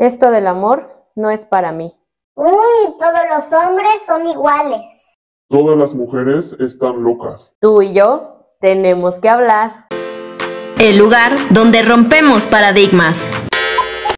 Esto del amor no es para mí. Uy, todos los hombres son iguales. Todas las mujeres están locas. Tú y yo tenemos que hablar. El lugar donde rompemos paradigmas.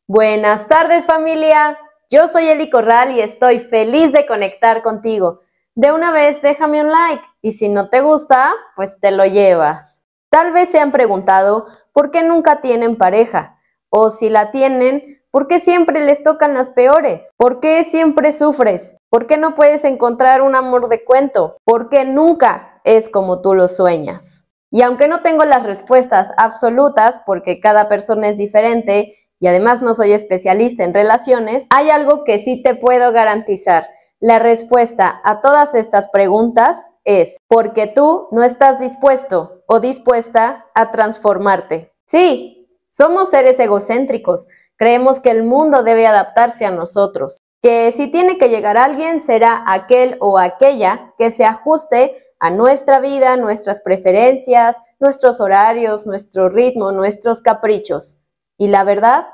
Buenas tardes familia. Yo soy Eli Corral y estoy feliz de conectar contigo. De una vez déjame un like y si no te gusta, pues te lo llevas. Tal vez se han preguntado por qué nunca tienen pareja o si la tienen, ¿Por qué siempre les tocan las peores? ¿Por qué siempre sufres? ¿Por qué no puedes encontrar un amor de cuento? ¿Por qué nunca es como tú lo sueñas? Y aunque no tengo las respuestas absolutas, porque cada persona es diferente y además no soy especialista en relaciones, hay algo que sí te puedo garantizar. La respuesta a todas estas preguntas es porque tú no estás dispuesto o dispuesta a transformarte. Sí, somos seres egocéntricos, Creemos que el mundo debe adaptarse a nosotros, que si tiene que llegar alguien será aquel o aquella que se ajuste a nuestra vida, nuestras preferencias, nuestros horarios, nuestro ritmo, nuestros caprichos. Y la verdad,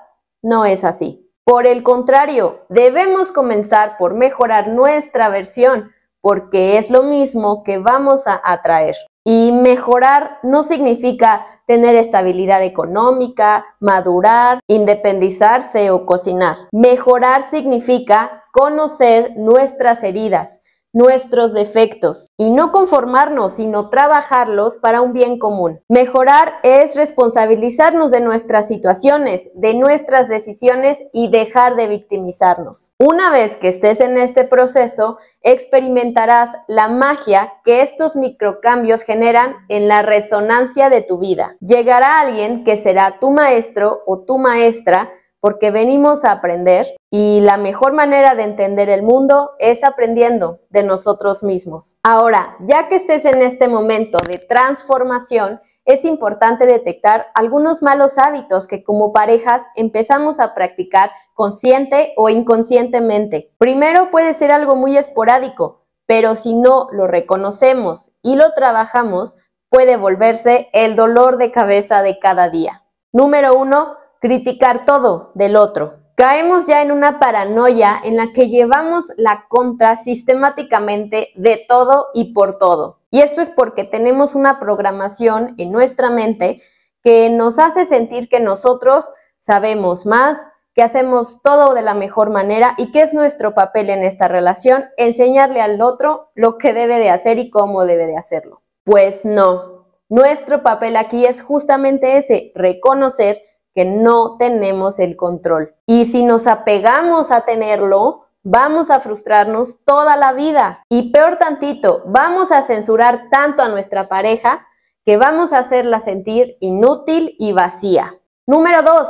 no es así. Por el contrario, debemos comenzar por mejorar nuestra versión, porque es lo mismo que vamos a atraer. Y mejorar no significa tener estabilidad económica, madurar, independizarse o cocinar. Mejorar significa conocer nuestras heridas, nuestros defectos y no conformarnos, sino trabajarlos para un bien común. Mejorar es responsabilizarnos de nuestras situaciones, de nuestras decisiones y dejar de victimizarnos. Una vez que estés en este proceso, experimentarás la magia que estos microcambios generan en la resonancia de tu vida. Llegará alguien que será tu maestro o tu maestra porque venimos a aprender y la mejor manera de entender el mundo es aprendiendo de nosotros mismos. Ahora, ya que estés en este momento de transformación, es importante detectar algunos malos hábitos que como parejas empezamos a practicar consciente o inconscientemente. Primero puede ser algo muy esporádico, pero si no lo reconocemos y lo trabajamos, puede volverse el dolor de cabeza de cada día. Número uno, criticar todo del otro. Caemos ya en una paranoia en la que llevamos la contra sistemáticamente de todo y por todo. Y esto es porque tenemos una programación en nuestra mente que nos hace sentir que nosotros sabemos más, que hacemos todo de la mejor manera y que es nuestro papel en esta relación enseñarle al otro lo que debe de hacer y cómo debe de hacerlo. Pues no, nuestro papel aquí es justamente ese, reconocer que no tenemos el control. Y si nos apegamos a tenerlo, vamos a frustrarnos toda la vida. Y peor tantito, vamos a censurar tanto a nuestra pareja que vamos a hacerla sentir inútil y vacía. Número dos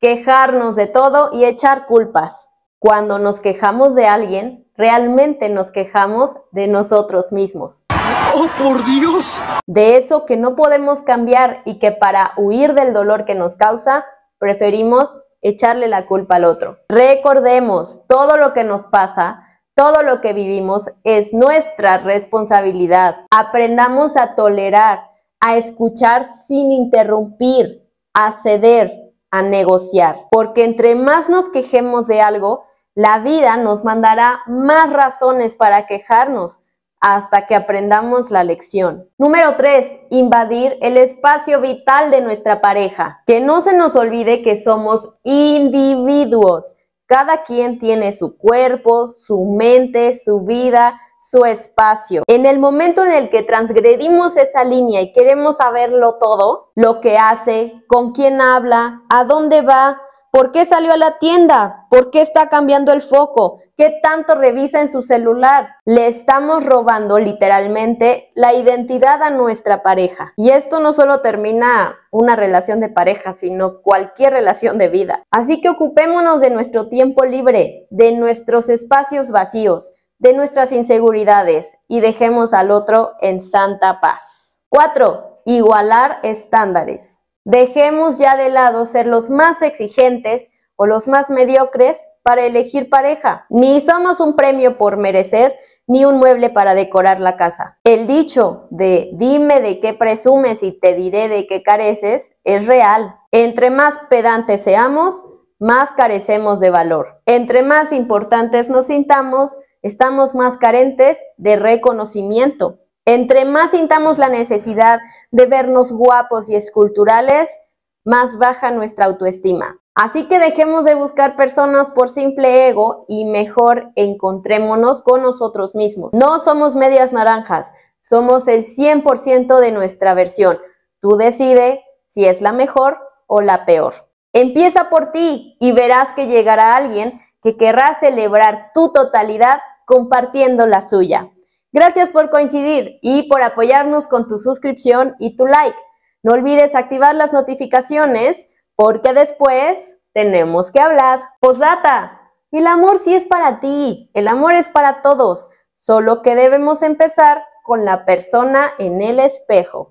Quejarnos de todo y echar culpas. Cuando nos quejamos de alguien, realmente nos quejamos de nosotros mismos. ¡Oh, por Dios! De eso que no podemos cambiar y que para huir del dolor que nos causa, preferimos echarle la culpa al otro. Recordemos, todo lo que nos pasa, todo lo que vivimos es nuestra responsabilidad. Aprendamos a tolerar, a escuchar sin interrumpir, a ceder, a negociar. Porque entre más nos quejemos de algo, la vida nos mandará más razones para quejarnos hasta que aprendamos la lección. Número 3. Invadir el espacio vital de nuestra pareja. Que no se nos olvide que somos individuos. Cada quien tiene su cuerpo, su mente, su vida, su espacio. En el momento en el que transgredimos esa línea y queremos saberlo todo, lo que hace, con quién habla, a dónde va, ¿Por qué salió a la tienda? ¿Por qué está cambiando el foco? ¿Qué tanto revisa en su celular? Le estamos robando literalmente la identidad a nuestra pareja. Y esto no solo termina una relación de pareja, sino cualquier relación de vida. Así que ocupémonos de nuestro tiempo libre, de nuestros espacios vacíos, de nuestras inseguridades y dejemos al otro en santa paz. 4. Igualar estándares. Dejemos ya de lado ser los más exigentes o los más mediocres para elegir pareja. Ni somos un premio por merecer, ni un mueble para decorar la casa. El dicho de dime de qué presumes y te diré de qué careces es real. Entre más pedantes seamos, más carecemos de valor. Entre más importantes nos sintamos, estamos más carentes de reconocimiento. Entre más sintamos la necesidad de vernos guapos y esculturales, más baja nuestra autoestima. Así que dejemos de buscar personas por simple ego y mejor encontrémonos con nosotros mismos. No somos medias naranjas, somos el 100% de nuestra versión. Tú decide si es la mejor o la peor. Empieza por ti y verás que llegará alguien que querrá celebrar tu totalidad compartiendo la suya. Gracias por coincidir y por apoyarnos con tu suscripción y tu like. No olvides activar las notificaciones porque después tenemos que hablar. Posdata, el amor sí es para ti, el amor es para todos, solo que debemos empezar con la persona en el espejo.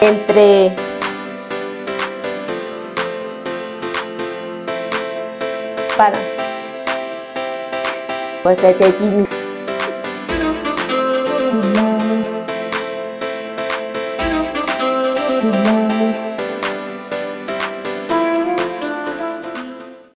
Entre para Вот опять и